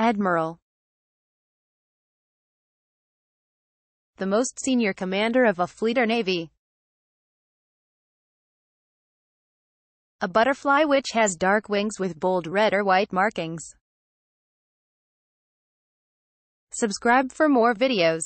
Admiral The most senior commander of a fleet or navy. A butterfly which has dark wings with bold red or white markings. Subscribe for more videos.